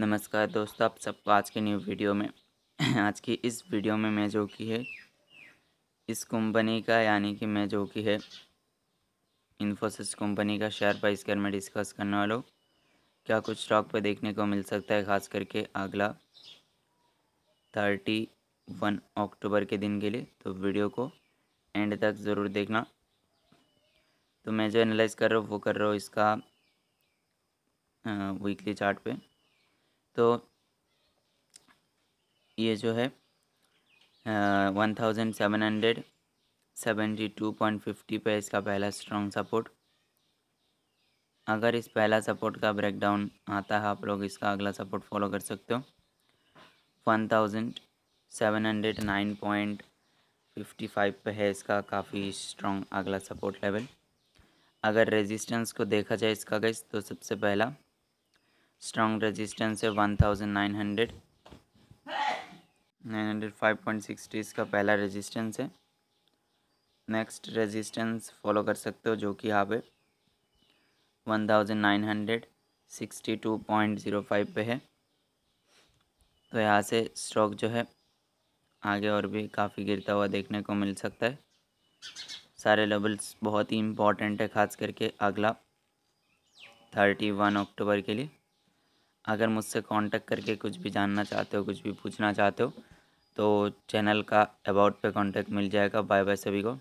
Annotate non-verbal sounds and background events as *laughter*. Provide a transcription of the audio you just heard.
नमस्कार दोस्तों आप सबको आज के न्यू वीडियो में *clears throat* आज की इस वीडियो में मैं जो की है इस कंपनी का यानी कि मैं जो की है इन्फोसिस कंपनी का शेयर प्राइस कर मैं डिस्कस करने वाला हूँ क्या कुछ स्टॉक पर देखने को मिल सकता है खास करके अगला थर्टी वन अक्टूबर के दिन के लिए तो वीडियो को एंड तक ज़रूर देखना तो मैं जो एनालाइज कर रहा हूँ वो कर रहा हूँ इसका वीकली चार्ट पे तो ये जो है one thousand seven hundred seventy two point fifty पर इसका पहला स्ट्रॉन्ग सपोर्ट अगर इस पहला सपोर्ट का ब्रेकडाउन आता है आप लोग इसका अगला सपोर्ट फॉलो कर सकते हो one thousand seven hundred nine point fifty five पर है इसका काफ़ी स्ट्रॉन्ग अगला सपोर्ट लेवल अगर रेजिस्टेंस को देखा जाए इसका गैस तो सबसे पहला स्ट्रॉन्ग रेजिस्टेंस है one thousand nine hundred nine hundred five point sixty इसका पहला रेजिस्टेंस है नेक्स्ट रेजिस्टेंस फॉलो कर सकते हो जो कि यहाँ पे one thousand nine hundred sixty two point zero five पे है तो यहाँ से स्टॉक जो है आगे और भी काफ़ी गिरता हुआ देखने को मिल सकता है सारे लेवल्स बहुत ही इम्पोर्टेंट है ख़ास करके अगला थर्टी वन अक्टूबर के लिए अगर मुझसे कांटेक्ट करके कुछ भी जानना चाहते हो कुछ भी पूछना चाहते हो तो चैनल का अबाउट पे कांटेक्ट मिल जाएगा बाय बाय सभी को